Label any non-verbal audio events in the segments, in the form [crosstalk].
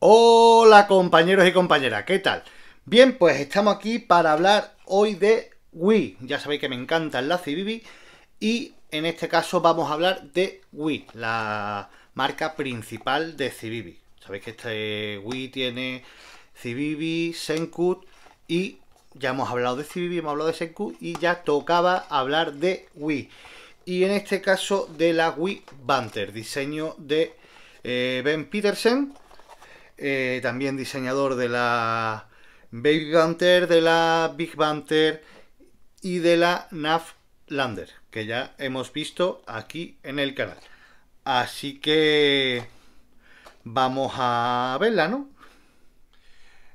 Hola compañeros y compañeras, ¿qué tal? Bien, pues estamos aquí para hablar hoy de Wii. Ya sabéis que me encanta el Lazy y en este caso vamos a hablar de Wii, la marca principal de Cibibi. Sabéis que este Wii tiene Cibibi, Senkut y ya hemos hablado de Cibibi, hemos hablado de Senkut y ya tocaba hablar de Wii. Y en este caso de la Wii Banter, diseño de eh, Ben Petersen eh, también diseñador de la Baby Banter, de la Big Banter y de la NAF Lander, que ya hemos visto aquí en el canal. Así que vamos a verla, ¿no?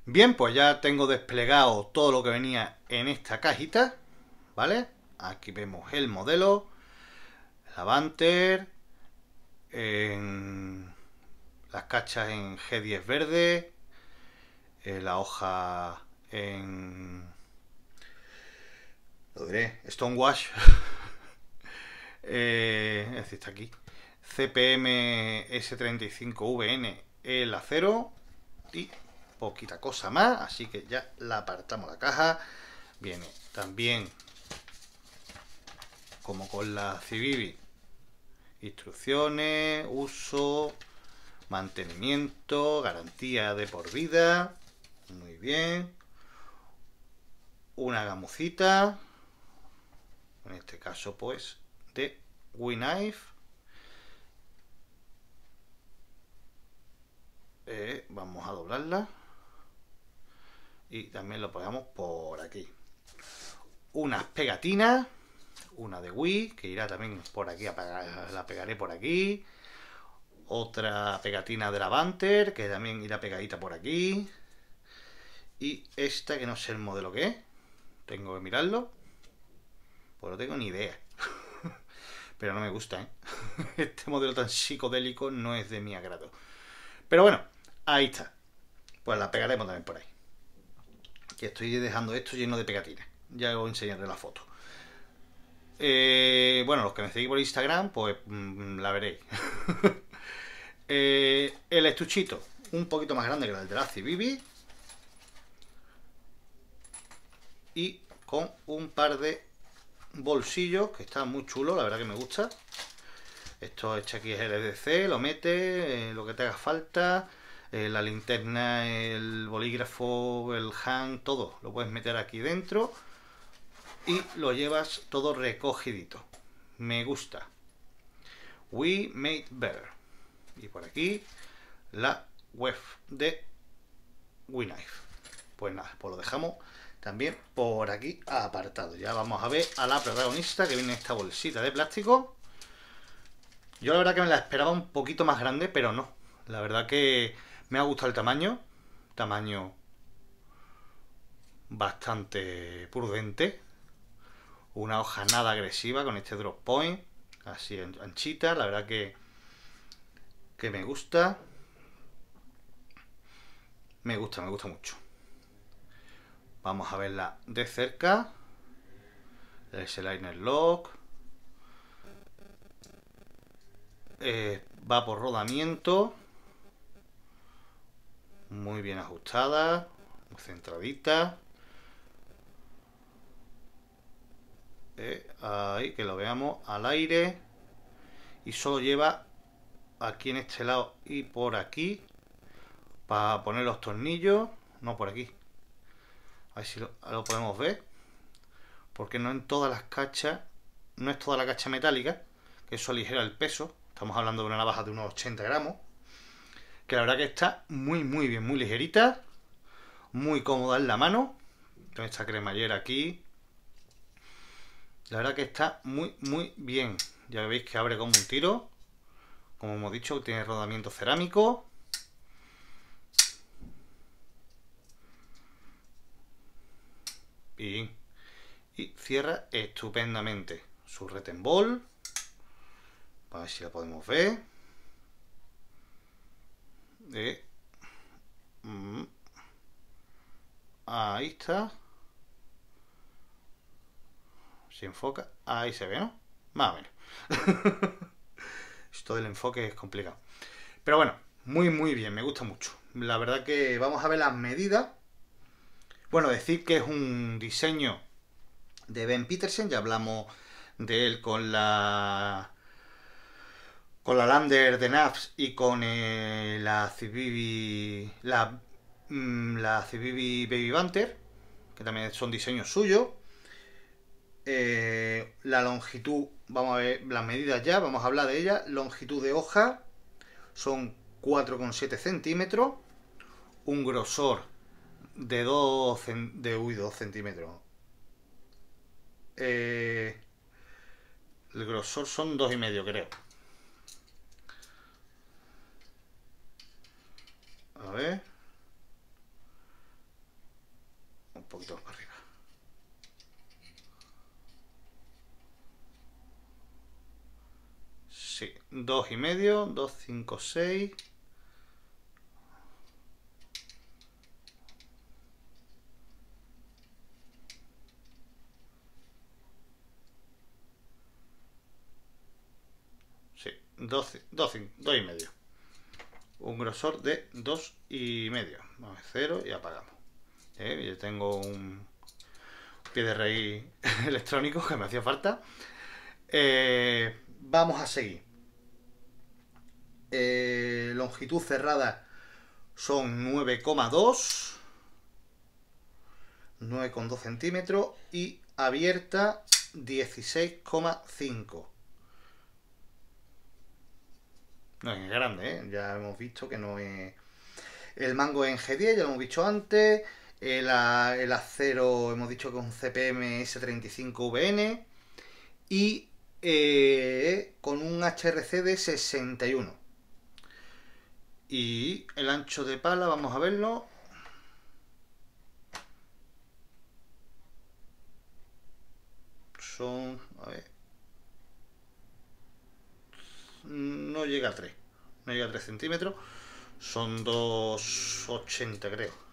Bien, pues ya tengo desplegado todo lo que venía en esta cajita, ¿vale? Aquí vemos el modelo, la Banter, las cachas en G10 verde, eh, la hoja en... Lo diré, Stonewash. [laughs] Eh, es decir, está aquí. CPM S35VN el acero y poquita cosa más, así que ya la apartamos la caja. Viene también, como con la Civivi, instrucciones, uso, mantenimiento, garantía de por vida, muy bien, una gamucita, en este caso pues de Wii knife eh, vamos a doblarla y también lo pegamos por aquí unas pegatinas una de Wii que irá también por aquí la pegaré por aquí otra pegatina de la Banter, que también irá pegadita por aquí. Y esta, que no sé el modelo que es. Tengo que mirarlo. Pues no tengo ni idea. [laughs] Pero no me gusta, ¿eh? [laughs] Este modelo tan psicodélico no es de mi agrado. Pero bueno, ahí está. Pues la pegaremos también por ahí. Que estoy dejando esto lleno de pegatinas. Ya os enseñaré la foto. Eh, bueno, los que me seguís por Instagram, pues mm, la veréis. [laughs] Eh, el estuchito, un poquito más grande que el de la Bibi Y con un par de bolsillos, que está muy chulo, la verdad que me gusta. Esto este aquí es LDC, e lo mete, eh, lo que te haga falta, eh, la linterna, el bolígrafo, el hang, todo. Lo puedes meter aquí dentro y lo llevas todo recogidito. Me gusta. We made better y por aquí la web de Winife. Pues nada, pues lo dejamos también por aquí apartado. Ya vamos a ver a la protagonista que viene en esta bolsita de plástico. Yo la verdad que me la esperaba un poquito más grande, pero no. La verdad que me ha gustado el tamaño. Tamaño bastante prudente. Una hoja nada agresiva con este drop point. Así anchita. La verdad que me gusta. Me gusta, me gusta mucho. Vamos a verla de cerca. Es el liner lock. Eh, va por rodamiento. Muy bien ajustada. Muy centradita. Eh, ahí, que lo veamos al aire. Y solo lleva aquí en este lado y por aquí para poner los tornillos no por aquí a ver si lo, podemos ver porque no en todas las cachas no es toda la cacha metálica que eso aligera el peso estamos hablando de una navaja de unos 80 gramos que la verdad que está muy muy bien muy ligerita muy cómoda en la mano con esta cremallera aquí la verdad que está muy muy bien ya veis que abre como un tiro como hemos dicho, tiene rodamiento cerámico. Y cierra estupendamente su retenbol. A ver si la podemos ver. Eh, mm. Ahí está. Se enfoca. Ahí se ve, ¿no? Más o menos. [laughs] Esto del enfoque es complicado. Pero bueno, muy, muy bien, me gusta mucho. La verdad que vamos a ver las medidas. Bueno, decir que es un diseño de Ben Petersen, ya hablamos de él con la con la Lander de NAFS y con eh, la Civivi la, mm, la Civivi Baby Banter, que también son diseños suyos. Eh, la longitud, vamos a ver las medidas ya, vamos a hablar de ellas. Longitud de hoja son 4,7 centímetros, un grosor de 2, de, 2 centímetros. Eh, el grosor son 2,5 creo. A ver. Un poquito más arriba. Sí, 2 y medio, 2, 5, 6. Sí, 2, y medio. Un grosor de 2 y medio. Vamos, 0 y apagamos. ¿Eh? Yo tengo un pie de rey [laughs] electrónico que me hacía falta. Eh, Vamos a seguir. Eh, longitud cerrada son 9,2. 9,2 centímetros. Y abierta 16,5. No es grande, ¿eh? ya hemos visto que no es... El mango en G10, ya lo hemos dicho antes. El, el acero, hemos dicho que es un CPM S35VN. Y eh, con un HRC de 61. Y el ancho de pala, vamos a verlo. Son, a ver. No llega a 3. No llega a 3 centímetros. Son 2,80 creo.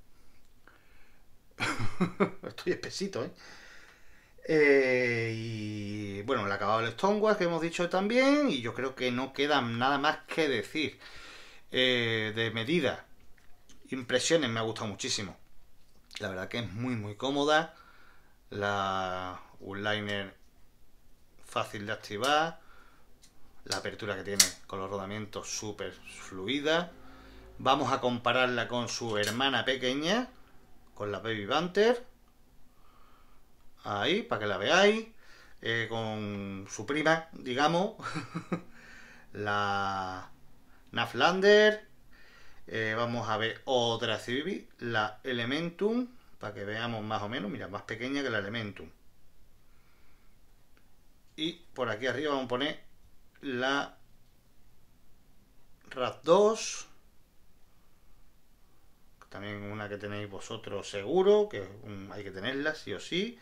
[laughs] Estoy espesito, ¿eh? ¿eh? Y bueno, el acabado del Stonewall que hemos dicho también, y yo creo que no queda nada más que decir. Eh, de medida, impresiones, me ha gustado muchísimo. La verdad que es muy, muy cómoda. La Un liner fácil de activar. La apertura que tiene con los rodamientos súper fluida. Vamos a compararla con su hermana pequeña, con la Baby Banter. Ahí, para que la veáis. Eh, con su prima, digamos. [laughs] la Naflander. Eh, vamos a ver otra Civi, la Elementum, para que veamos más o menos. Mira, más pequeña que la Elementum. Y por aquí arriba vamos a poner la RAT 2 también una que tenéis vosotros seguro, que hay que tenerla sí o sí.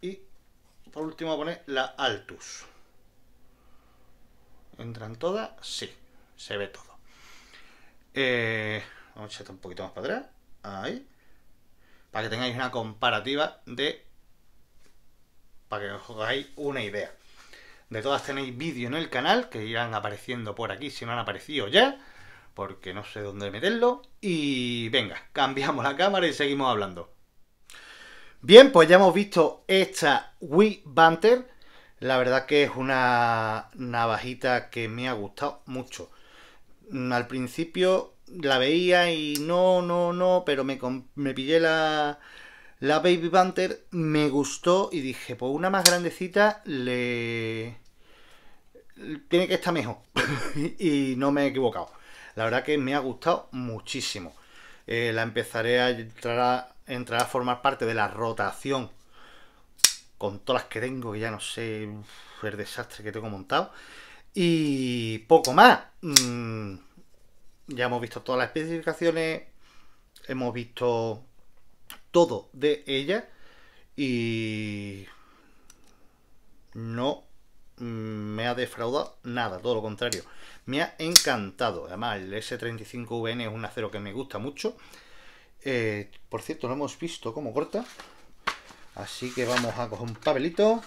Y por último poner la Altus. ¿Entran todas? Sí, se ve todo. Eh, vamos a echar un poquito más para atrás. Ahí. Para que tengáis una comparativa de... Para que os hagáis una idea. De todas tenéis vídeo en el canal que irán apareciendo por aquí si no han aparecido ya porque no sé dónde meterlo. Y venga, [laughs] cambiamos la cámara y seguimos hablando. Bien, pues ya hemos visto esta Wii Banter. La verdad que es una navajita que me ha gustado mucho. Mm, al principio la veía y no, no, no, pero me, pillé la, la Baby Banter, me gustó y dije, pues una más grandecita le... Tiene que estar mejor. [laughs] y no me he equivocado. La verdad que me ha gustado muchísimo. Eh, la empezaré a entrar, a formar parte de la rotación con todas las que tengo, ya no sé el desastre que tengo montado. Y poco más. Mm, ya hemos visto todas las especificaciones, hemos visto todo de ella y no Mm, me ha defraudado nada, todo lo contrario. Me ha encantado. Además, el S35VN es un acero que me gusta mucho. Eh, por cierto, lo hemos visto cómo corta. Así que vamos a coger un papelito.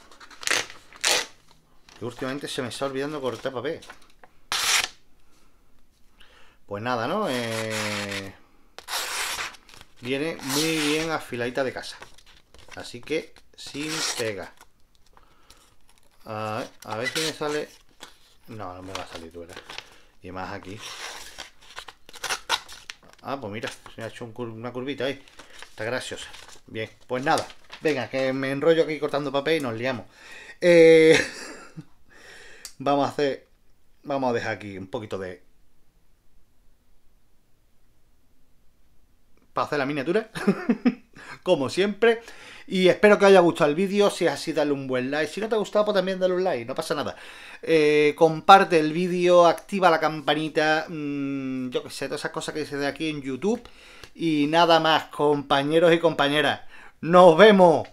Que últimamente se me está olvidando cortar papel. Pues nada, ¿no? Eh, viene muy bien afiladita de casa. Así que sin pega. A, ver si me sale... No, no me va a salir Y más aquí. Ah, pues mira, se me ha hecho una curvita ahí. Está graciosa. Bien, pues nada. Venga, que me enrollo aquí cortando papel y nos liamos. Eh, [laughs] vamos a hacer... Vamos a dejar aquí un poquito de para hacer la miniatura, [laughs] como siempre. Y espero que os haya gustado el vídeo. Si es así, dale un buen like. Si no te ha gustado, pues también dale un like, no pasa nada. Eh, comparte el vídeo, activa la campanita, mm, yo qué sé, todas esas cosas que se de aquí en YouTube. Y nada más, compañeros y compañeras. ¡Nos vemos!